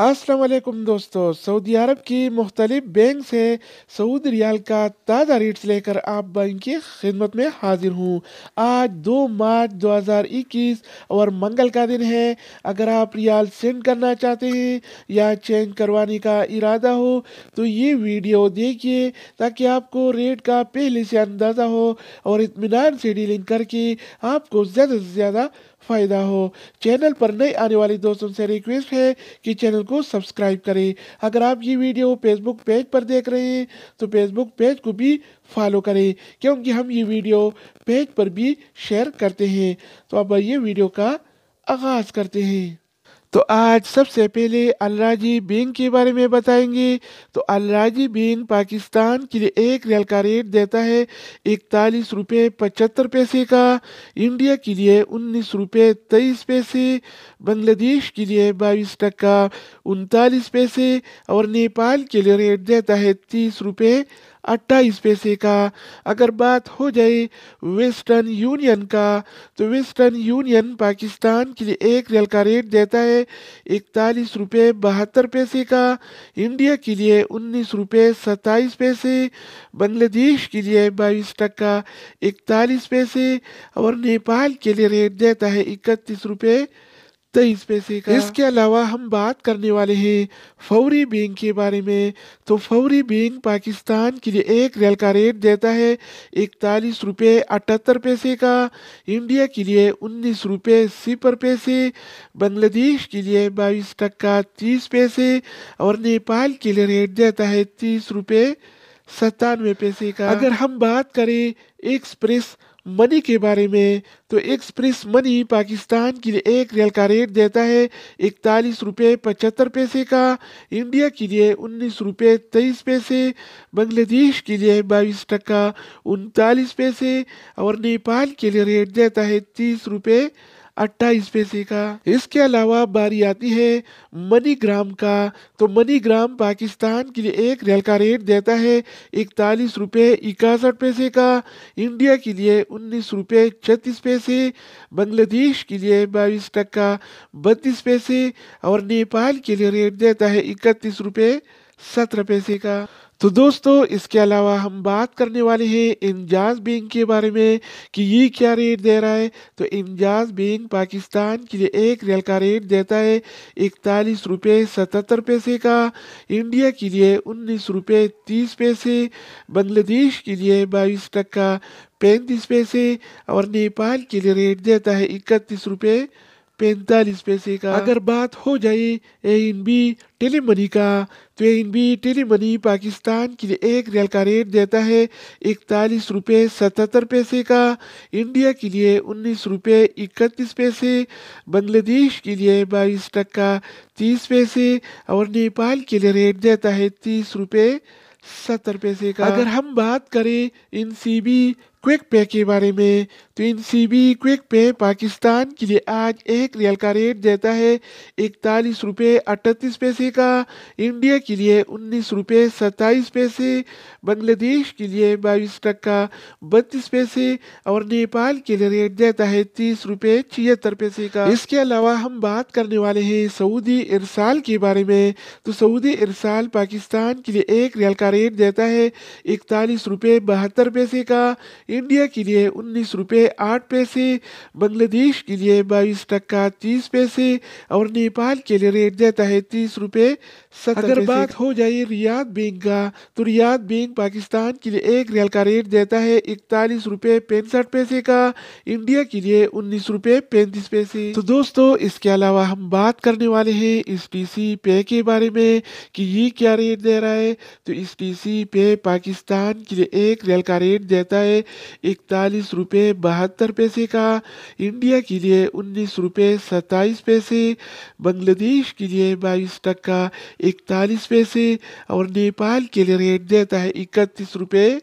असलम दोस्तों सऊदी अरब की मुख्तलिफ बैंक से सऊद रियाल का ताज़ा रेट्स लेकर आप बैंक की खिदमत में हाजिर हूँ आज दो मार्च 2021 और मंगल का दिन है अगर आप रियाल सेंड करना चाहते हैं या चेंज करवाने का इरादा हो तो ये वीडियो देखिए ताकि आपको रेट का पहले से अंदाज़ा हो और इतमान से डीलिंग करके आपको ज़्यादा से ज़्यादा फ़ायदा हो चैनल पर नए आने वाले दोस्तों से रिक्वेस्ट है कि चैनल चैनल को सब्सक्राइब करें अगर आप ये वीडियो फेसबुक पेज पर देख रहे हैं तो फेसबुक पेज को भी फॉलो करें क्योंकि हम ये वीडियो पेज पर भी शेयर करते हैं तो अब ये वीडियो का आगाज़ करते हैं तो आज सबसे पहले अलराजी बीन के बारे में बताएंगे तो अलराजी बीन पाकिस्तान के लिए एक रेल का रेट देता है इकतालीस रुपये पचहत्तर पैसे का इंडिया के लिए उन्नीस रुपये तेईस पैसे बांग्लादेश के लिए बाईस टक्का उनतालीस पैसे और नेपाल के लिए रेट देता है तीस रुपये अट्ठाईस पैसे का अगर बात हो जाए वेस्टर्न यूनियन का तो वेस्टर्न यूनियन पाकिस्तान के लिए एक रेल का रेट देता है इकतालीस रुपये बहत्तर पैसे का इंडिया के लिए उन्नीस रुपये सत्ताईस पैसे बांग्लादेश के लिए बाईस टक्का इकतालीस पैसे और नेपाल के लिए रेट देता है इकतीस रुपये तेईस तो पैसे का इसके अलावा हम बात करने वाले हैं फौरी बैंक के बारे में तो फौरी बैंक पाकिस्तान के लिए एक रेल का रेट देता है इकतालीस रुपये अठहत्तर पैसे का इंडिया के लिए उन्नीस रुपये सिपर पैसे बांग्लादेश के लिए बाईस टक्का तीस पैसे और नेपाल के लिए रेट देता है तीस रुपये सत्तानवे पैसे का अगर हम बात करें एक्सप्रेस मनी के बारे में तो एक्सप्रेस मनी पाकिस्तान के लिए एक रियल का रेट देता है इकतालीस रुपये पचहत्तर पैसे का इंडिया के लिए उन्नीस रुपये तेईस पैसे बांग्लादेश के लिए बाईस टका उनतालीस पैसे और नेपाल के लिए रेट देता है तीस रुपये अट्ठाईस पैसे का इसके अलावा बारी आती है मनी ग्राम का तो मनी ग्राम पाकिस्तान के लिए एक रियल का रेट देता है इकतालीस रुपये इकसठ पैसे का इंडिया के लिए उन्नीस रुपये छत्तीस पैसे बांग्लादेश के लिए बाईस टक्का बत्तीस पैसे और नेपाल के लिए रेट देता है इकतीस रुपये सत्रह पैसे का तो दोस्तों इसके अलावा हम बात करने वाले हैं इंजाज बैंक के बारे में कि ये क्या रेट दे रहा है तो इंजाज बैंक पाकिस्तान के लिए एक रियल का रेट देता है इकतालीस रुपये सतहत्तर पैसे का इंडिया के लिए उन्नीस रुपये तीस पैसे बांग्लादेश के लिए बाईस टक्का पैंतीस पैसे और नेपाल के लिए रेट देता है इकतीस रुपये पैंतालीस पैसे का अगर बात हो जाए A N B tele money का तो A B tele money Pakistan के लिए एक रियल का रेट देता है इकतालीस रुपये सतहत्तर पैसे का इंडिया के लिए उन्नीस रुपये इकतीस पैसे बांग्लादेश के लिए बाईस टक्का तीस पैसे और नेपाल के लिए रेट देता है तीस रुपये सत्तर पैसे का अगर हम बात करें इन सी बी क्विक पे के बारे में तो इन सी बी क्विक पे पाकिस्तान के लिए आज एक रियल का रेट देता है इकतालीस रुपये अट्ठतीस पैसे का इंडिया के लिए उन्नीस रुपये सत्ताईस पैसे बांग्लादेश के लिए बाईस टक्का बत्तीस पैसे और नेपाल के लिए रेट देता है तीस रुपये छिहत्तर पैसे का इसके अलावा हम बात करने वाले हैं सऊदी इरसाल के बारे में तो सऊदी इरसाल पाकिस्तान के लिए एक रियल का रेट देता है इकतालीस रुपये बहत्तर पैसे का इंडिया के लिए उन्नीस रुपये आठ पैसे बांग्लादेश के लिए बाईस टक्का तीस पैसे और नेपाल के लिए रेट देता है तीस रुपये अगर बात हो जाए रियाद बैंक का तो रियाद बैंक पाकिस्तान के लिए एक रियल का रेट देता है इकतालीस रुपए पैंसठ पैसे का इंडिया के लिए उन्नीस रुपए पैंतीस पैसे तो दोस्तों इसके अलावा हम बात करने वाले हैं इस टी सी पे के बारे में कि ये क्या रेट दे रहा है तो इस टी सी पे पाकिस्तान के लिए एक रियल का रेट देता है इकतालीस रुपये बहत्तर पैसे का इंडिया के लिए उन्नीस रुपए सत्ताईस पैसे बांग्लादेश के लिए बाईस टक्का इकतालीस पैसे और नेपाल के लिए रेट देता है इकतीस रुपये